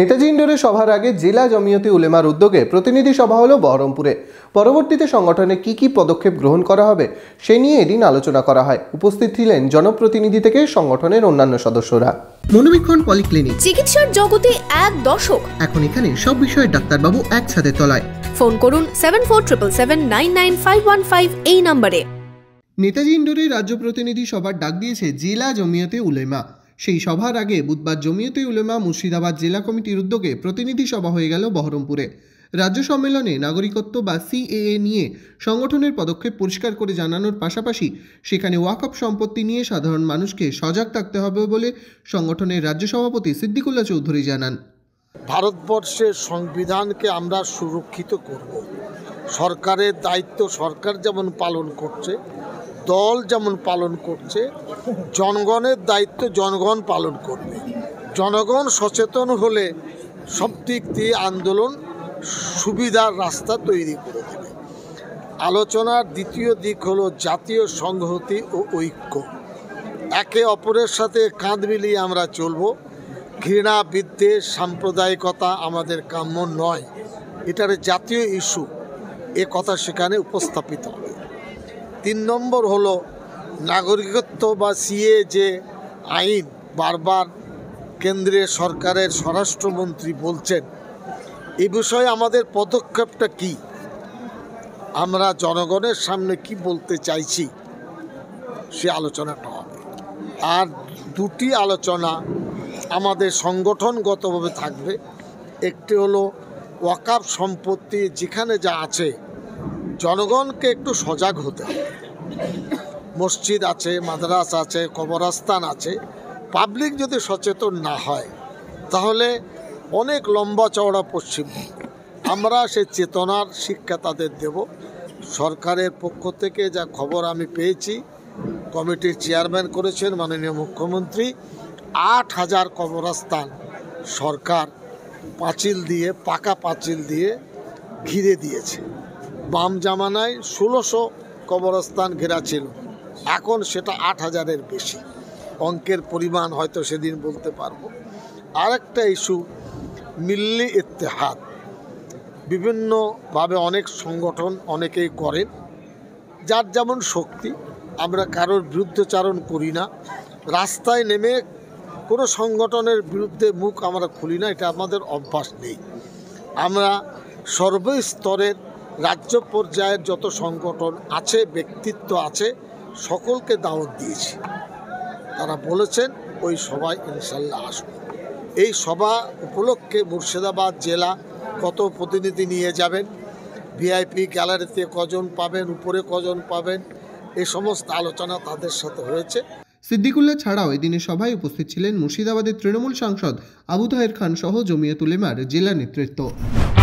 নেতাজি ইন্ডোরে সভার আগে জেলা জমিয়তি উলেমার উদ্যোগে প্রতিনিধি সভা হলো বহরমপুরে পরবর্তীতে সংগঠনে কি কি পদক্ষেপ গ্রহণ করা হবে সে নিয়ে এদিন আলোচনা করা হয় উপস্থিত ছিলেন জনপ্রতিনিধি থেকে সংগঠনের অন্যান্য সদস্যরা মনোবীক্ষণ পলিক্লিনিক চিকিৎসার জগতে এক দশক এখন এখানে সব বিষয়ে ডাক্তারবাবু একসাথে তলায় ফোন করুন seven four triple seven nine nine five one five এই নম্বরে নেতাজি ইন্ডোরে রাজ্য প্রতিনিধি সভার ডাক দিয়েছে জেলা জমিয়তে উলেমা সেই সভার আগে বুধবার জমিয়তে উলেমা মুর্শিদাবাদ জেলা কমিটির উদ্যোগে প্রতিনিধি সভা হয়ে গেল বহরমপুরে রাজ্য সম্মেলনে নাগরিকত্ব বা সিএএ নিয়ে সংগঠনের পদক্ষেপ পরিষ্কার করে জানানোর পাশাপাশি সেখানে ওয়াকআপ সম্পত্তি নিয়ে সাধারণ মানুষকে সজাগ থাকতে হবে বলে সংগঠনের রাজ্য সভাপতি সিদ্দিকুল্লা চৌধুরী জানান ভারতবর্ষের সংবিধানকে আমরা সুরক্ষিত করব সরকারের দায়িত্ব সরকার যেমন পালন করছে দল যেমন পালন করছে জনগণের দায়িত্ব জনগণ পালন করবে জনগণ সচেতন হলে সব দিক দিয়ে আন্দোলন সুবিধার রাস্তা তৈরি করে দেবে আলোচনার দ্বিতীয় দিক হলো জাতীয় সংহতি ও ঐক্য একে অপরের সাথে কাঁধ মিলিয়ে আমরা চলব ঘৃণা বিদ্বেষ সাম্প্রদায়িকতা আমাদের কাম্য নয় এটার জাতীয় ইস্যু এ কথা সেখানে উপস্থাপিত হবে তিন নম্বর হলো নাগরিকত্ব বা সিএ যে আইন বারবার কেন্দ্রীয় সরকারের স্বরাষ্ট্রমন্ত্রী বলছেন এ বিষয়ে আমাদের পদক্ষেপটা কি আমরা জনগণের সামনে কি বলতে চাইছি সে আলোচনাটা হবে আর দুটি আলোচনা আমাদের সংগঠনগতভাবে থাকবে একটি হলো ওয়াকাপ সম্পত্তি যেখানে যা আছে জনগণকে একটু সজাগ হতে হবে মসজিদ আছে মাদ্রাস আছে কবরস্থান আছে পাবলিক যদি সচেতন না হয় তাহলে অনেক লম্বা চওড়া পশ্চিমবঙ্গ আমরা সে চেতনার শিক্ষা তাদের দেব সরকারের পক্ষ থেকে যা খবর আমি পেয়েছি কমিটির চেয়ারম্যান করেছেন মাননীয় মুখ্যমন্ত্রী আট হাজার কবরস্থান সরকার পাঁচিল দিয়ে পাকা পাঁচিল দিয়ে ঘিরে দিয়েছে বাম জামানায় ষোলোশো কবরস্থান ঘেরা ছিল এখন সেটা আট হাজারের বেশি অঙ্কের পরিমাণ হয়তো সেদিন বলতে পারবো আরেকটা ইস্যু মিল্লি ইতিহাদ বিভিন্নভাবে অনেক সংগঠন অনেকেই করেন যার যেমন শক্তি আমরা কারোর বিরুদ্ধচারণ করি না রাস্তায় নেমে কোনো সংগঠনের বিরুদ্ধে মুখ আমরা খুলি না এটা আমাদের অভ্যাস নেই আমরা সর্বস্তরের রাজ্য পর্যায়ের যত সংগঠন আছে ব্যক্তিত্ব আছে সকলকে দাওয়াত দিয়েছি তারা বলেছেন ওই সভায় ইনশাল্লাহ আসব এই সভা উপলক্ষে মুর্শিদাবাদ জেলা কত প্রতিনিধি নিয়ে যাবেন ভিআইপি গ্যালারিতে কজন পাবেন উপরে কজন পাবেন এ সমস্ত আলোচনা তাদের সাথে হয়েছে সিদ্দিকুল্লাহ ছাড়াও এদিনে সভায় উপস্থিত ছিলেন মুর্শিদাবাদের তৃণমূল সাংসদ আবু তাহের খান সহ জমিয়ে তুলেমার জেলা নেতৃত্ব